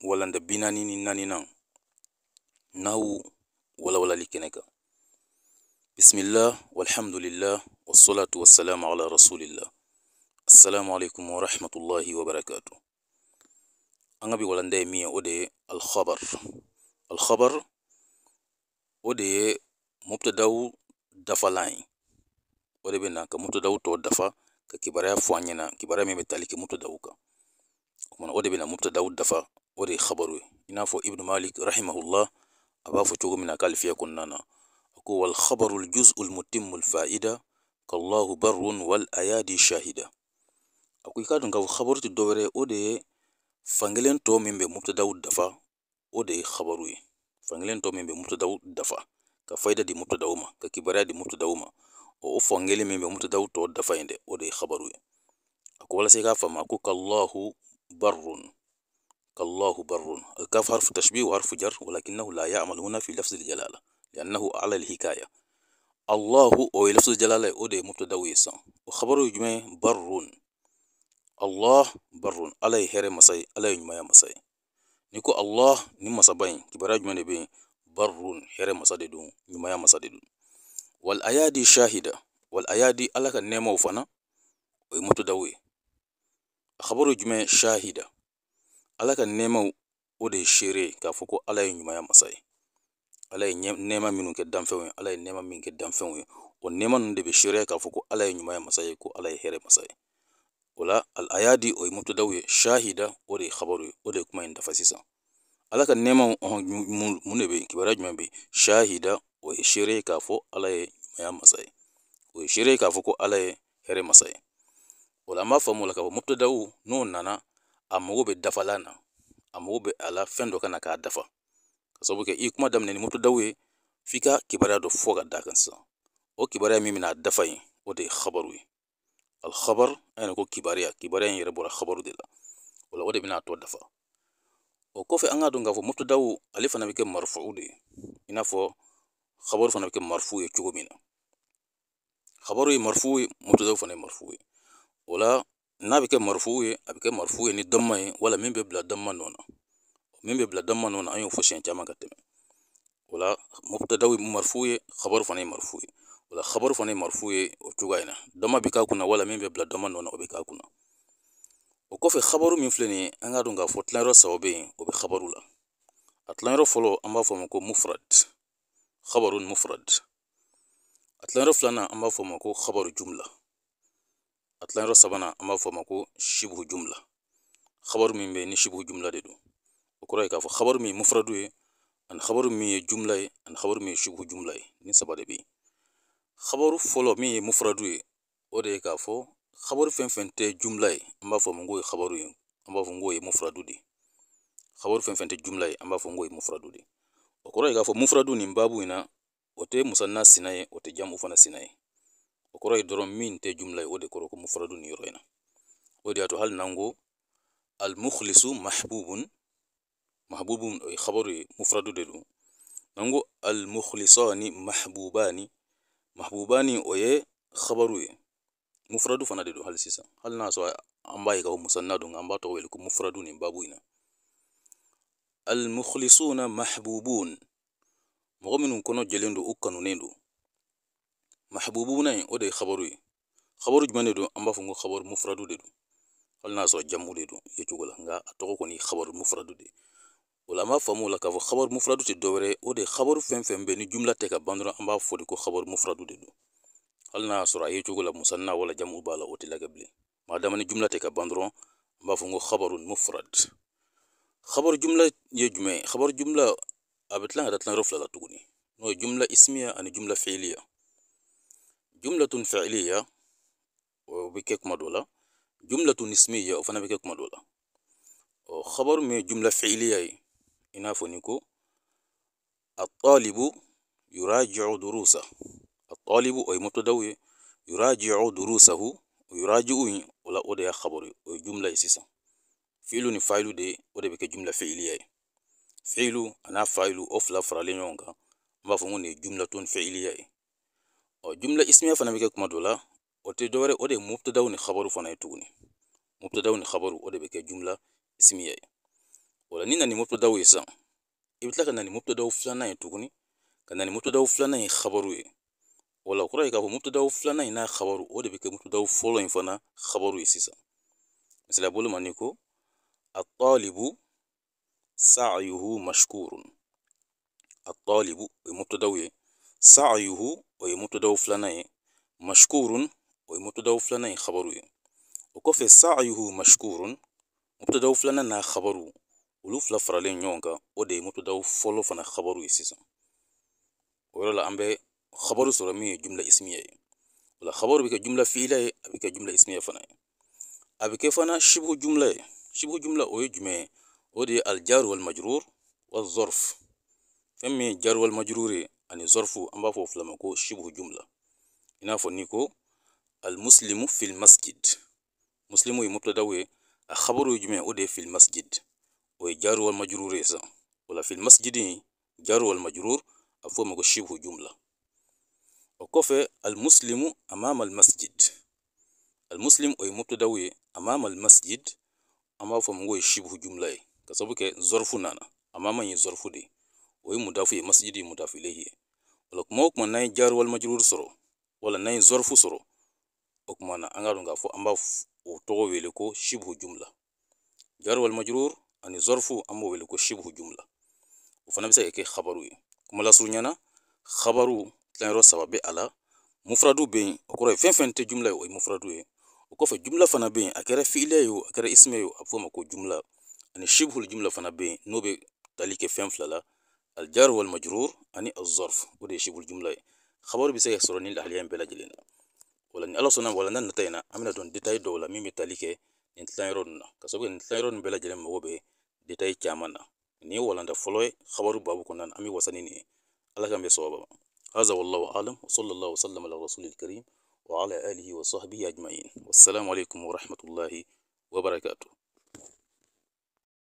walanda binani ni naninan nau wala wala likeneka bismillah walhamdulillah wassalatu wassalamu ala rasulillah assalamu alaikum warahmatullahi wabarakatu an ka bi walanda ye min ye o de ye alkhabar alkhabar o de ye mubtadaw dafalan ka mubtadaw to dafa ka kibara fɔ kibara mi kibaruya ki bɛ ka kɛ ode kan o dafa O de ye habaru ye i n'a fɔ Ibn Malik rahimahullah a b'a fɔ cogo min na k'ale kɔnɔna na a ko wal juz'ul mutimul fa'ida kallahu barrun wal ayadi shahida a ko i k'a dɔn k'a fɔ habaru tɛ dɔwɛrɛ o de ye fankelen tɔ min bɛ mubtadaw dafa o de ye habaru ye fankelen tɔ min bɛ mubtadaw dafa ka fayida di mubtadaw ma ka kibaruya di mubtadaw ma o fankelen min bɛ mubtadaw tɔ dafa dɛ o de ye habaru ye a ko walasa i k'a faamu a ko kallahu barrun كالله بر الكاف حرف تشبيه وحرف جر ولكنه لا يعمل هنا في لفظ الجلالة لأنه أعلى الحكاية الله أو إيه لفظ الجلالة أودي مبتدا وخبره يجمع بر الله بر علي هير مصي علي يجمع مصي نيكو الله نما سبعين كبرا يجمع نبي بر هير مصدد دون يجمع مسادي والأيادي شاهدة والأيادي على كنما وفنا ويمتدوي وي خبره يجمع شاهده ala ka niɛma o de sheerɛ k'a fɔ ko ala ye ɲumanya masa ye ala ye nɛɛma minnu kɛ danfɛnw ye ala ye nɛɛma min kɛ danfɛnw ye o nɛɛma ninnu de bɛ sheerɛ k'a fɔ ko ala ye ɲumanya masa ye ko ala ye hɛrɛ masa ye o la al-ayadi o ye mubtadaw ye shahida o de ye khabaru ye o de ye kuma in dafa sisan ala ka nɛɛmaw mun de bɛ yen kibaruya jumɛn bɛ yen shahida o ye seere ye k'a fɔ ala ye ɲumanya masa ye o ye seere ye k'a fɔ ko ala ye hɛrɛ masa ye o la an b'a faamu o la k'a fɔ mubtadaw n'o nana a mago bɛ dafalan na a mago bɛ a la fɛn dɔ kana k'a dafa ka sabu kɛ i kuma daminɛ ni moto daw ye f'i ka kibaruya dɔ fɔ ka da kan sisan o kibaruya min bɛna a dafa yen o de ye habaru ye alhabar an yɛrɛ ko kibaruya kibaruya in yɛrɛ bɔra habaru de la o la o de bɛna a tɔ dafa o kɔfɛ an k'a dɔn k'a fɔ mubtadaw ale fana bɛ kɛ marfu'u de ye i n'a fɔ khabaru fana bɛ kɛ marfu ye cogo min na khabaru ye marfu ye mubtadaw fana ye marfu ye o la n'a bɛ kɛ marifu ye a bɛ kɛ marifu ye ni dama ye wala min bɛ bila dama nɔ na min bɛ bila dama nɔ na an y'o fɔ siɲɛ caman ka tɛmɛ o la mubtadaw ye marifu ye khabaru fana ye marifu ye o la khabaru fana ye marifu ye o cogoya in na dama bɛ k'a kunna wala min bɛ bila dama nɔ na o bɛ k'a kunna o kɔfɛ khabaru min filɛ nin ye an k'a dɔn k'a fɔ tilanyɔrɔ saba bɛ yen o bɛ khabaru la a tilanyɔrɔ fɔlɔ an b'a fɔ ma ko mufrad khabaru mufrad a tilanyɔrɔ filanan an b'a fɔ ma ko khabaru jumla a tilanyɔrɔ sabanan an b'a fɔ ma ko shibuhu jumla habaru min bɛ ni shibuhu jumla de don o kɔrɔ ye k'a fɔ habaru min mufradu ye ani habaru min ye jumla ye ani habaru min ye shibuhu jumla ye ni saba de bɛ yen habaru fɔlɔ min ye mufradu ye o de ye k'a fɔ habaru fɛn fɛn tɛ jumla ye an b'a fɔ ma k'o ye habaru ye an b'a fɔ k'o ye mufradu de habaru fɛn fɛn tɛ jumla ye an b'a fɔ k'o ye mufradu de o kɔrɔ ye k'a fɔ mufradu nin babu in na o tɛ musanna sina ye o tɛ jamu fana sina ye kɔrɔ ye min tɛ jumla ye o de kɔrɔ ko mufradu nin yɔrɔ in o de y'a to hali n'an ko mahbubun mahbubun o e, khabaru e mufradu de don n'an ko almukhlisani mahbubani mahbubani o ye khabaru ye mufradu fana de don hali sisan hali n'a sɔrɔ an b'a ye k'a fɔ musanna ko mufradu nin babu in na almukhlisuna mahbubun mɔgɔ minun kono jɛlen don u Mahabubuna in o de ye kabaru ye jumɛn de don an b'a fɔ ko kabaru mufuradu de don hali n'a sɔrɔ jamu de don ye cogo la nka a tɔgɔ kɔni ye kabaru mufuradu de ye o la an b'a faamu o la k'a fɔ kabaru mufuradu tɛ dɔwɛrɛ ye o de ye fɛn fɛn bɛ ni jumla tɛ ka ban dɔrɔn an b'a fɔ de ko kabaru mufuradu de don hali n'a y'a sɔrɔ a ye cogo la musanni wala jamu b'a la o tɛ lagɛ bilen a dama ni jumla tɛ ka ban dɔrɔn an b'a fɔ ko kabaru mufurad kabaru jumla ye jumɛn ye kabaru jumla a bɛ tila ka taa tilayɔrɔ fila la tuguni n'o ye jumla ismiya ani jumla fiiliya جملة فعلية وبكيك مدولة جملة اسمية وفنا بكيك مدولة خبر من جملة فعلية إنا فنكو الطالب يراجع دروسه الطالب أي متدوي يراجع دروسه ويراجع ولا أودي خبر جملة إسيسا فعل نفعل دي أودي بك جملة فعلية فعل أنا فعل أفلا لا فرالي نيونغا ما فهموني جملة فعلية Ɔ jumla ismiya fana bɛ kɛ kuma dɔ la o tɛ dɔwɛrɛ o de ye mubtadaw ni khabaru fana ye tuguni mubtadaw ni khabaru o de bɛ kɛ jumla ismiya ye o la ni na mubtadaw ye sisan i bɛ tila ka na mubtadaw filanan ye tuguni ka na mubtadaw filanan ye khabaru ye o la o kɔrɔ ye k'a fɔ mubtadaw filanan in n'a khabaru o de bɛ kɛ mubtadaw fɔlɔ in fana khabaru ye sisan misaliya bolo ma ni ko الطالب سعيه مشكور الطالب مبتدا سعيه ويموت ويمتدو فلاني مشكور ويموت ويمتدو فلاني خبره وكفي سعيه مشكور مبتدأ فلان نا خبرو ولو فلا فرالين يونغا ودي مبتدأ فولو فنا خبرو يسيسا ويرلا أمبي خبرو سرمي جملة اسمية ولا خبرو بك جملة فعلية بك جملة اسمية فنا أبك فنا شبه جملة شبه جملة أو جملة ودي الجار والمجرور والظرف فمي جار والمجرور ani ambapo an b'a fɔ shibu hujumla inafo niko fɔ ni almuslimu fil masjid muslimu ye mubtadaw ye a khabaru jumɛn o de ye fil masjid o ye jaru wal majrur ye wala fil masjidi jaru wal majrur a fɔ ko shibu hujumla o kɔfɛ almuslimu amama almasjid almuslim o ye mubtadaw ye amama almasjid an b'a fɔ ma shibu hujumla ye sabu zorfu nana amama yi zorfu de ye o ye mudafu ye masjidi mudafu ilehi ye o kuma o kuma n'an ye jaari walima jururu sɔrɔ wala n'an ye zɔrifu sɔrɔ o kuma na an ka dɔn k'a fɔ an b'a o tɔgɔ wele ko shibhu jumla jaari walima jururu ani zɔrifu an b'o wele ko shibhu jumla o fana bɛ se ka kɛ habaru ye kuma lasurunya habaru tilanyɔrɔ saba bɛ a la mufradu bɛ yen o kɔrɔ ye fɛn fɛn tɛ jumla ye o ye mufradu ye o kɔfɛ jumla fana bɛ yen a kɛra fiiliya ye o a kɛra ismiya ye o a bɛ f'o ma ko jumla ani shibhul jumla fana bɛ yen n'o bɛ tali kɛ fɛn fila la الجار والمجرور أني الظرف وده يشيب الجملة خبر بسيح سرنين لحاليين بلا جلينا ولن الله سنة ولن نتينا أمنا دون ديتاي دولة ميمي تاليكي نتلاين رودنا كسوك نتلاين رودن بلا جلين موبي ديتاي كامانا ni walanda fɔlɔ ye khabaru babu kɔnɔna an bɛ wasa ni nin ye ala k'an bɛ sababa ma haza wallahu alam wa sallallahu sallam ala rasulil karim wa ala alihi wa sahbihi ajma'in wassalamu alaikum wa rahmatullahi wa barakatuh